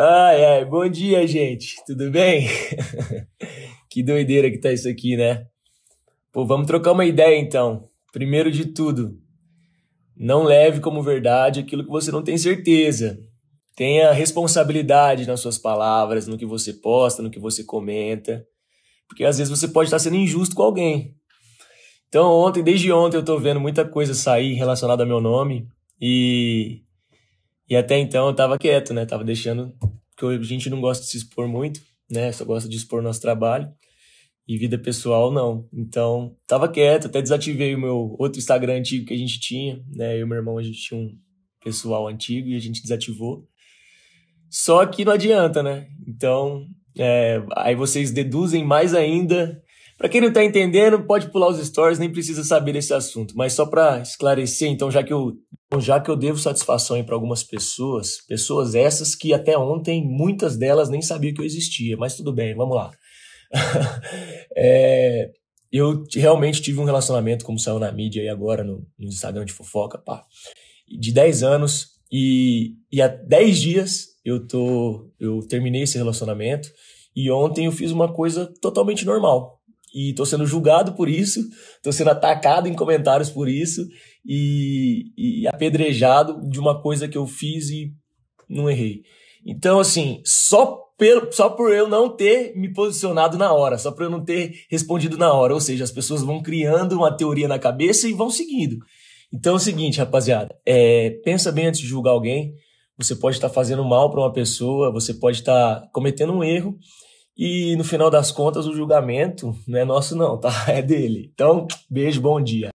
Ah, é. Bom dia, gente. Tudo bem? que doideira que tá isso aqui, né? Pô, vamos trocar uma ideia então. Primeiro de tudo, não leve como verdade aquilo que você não tem certeza. Tenha responsabilidade nas suas palavras, no que você posta, no que você comenta, porque às vezes você pode estar sendo injusto com alguém. Então, ontem, desde ontem, eu tô vendo muita coisa sair relacionada ao meu nome e e até então eu tava quieto, né? Tava deixando porque a gente não gosta de se expor muito, né? Só gosta de expor nosso trabalho. E vida pessoal, não. Então, tava quieto, até desativei o meu outro Instagram antigo que a gente tinha, né? Eu e meu irmão, a gente tinha um pessoal antigo e a gente desativou. Só que não adianta, né? Então, é, aí vocês deduzem mais ainda. Para quem não tá entendendo, pode pular os stories, nem precisa saber esse assunto. Mas só para esclarecer, então, já que eu já que eu devo satisfação para algumas pessoas, pessoas essas que até ontem muitas delas nem sabiam que eu existia, mas tudo bem, vamos lá. é, eu realmente tive um relacionamento, como saiu na mídia aí agora no, no Instagram de fofoca, pá, de 10 anos e, e há 10 dias eu, tô, eu terminei esse relacionamento e ontem eu fiz uma coisa totalmente normal e estou sendo julgado por isso, estou sendo atacado em comentários por isso e, e, apedrejado de uma coisa que eu fiz e não errei. Então, assim, só, pelo, só por eu não ter me posicionado na hora, só por eu não ter respondido na hora. Ou seja, as pessoas vão criando uma teoria na cabeça e vão seguindo. Então é o seguinte, rapaziada, é, pensa bem antes de julgar alguém. Você pode estar tá fazendo mal para uma pessoa, você pode estar tá cometendo um erro e no final das contas, o julgamento não é nosso, não, tá? É dele. Então, beijo, bom dia.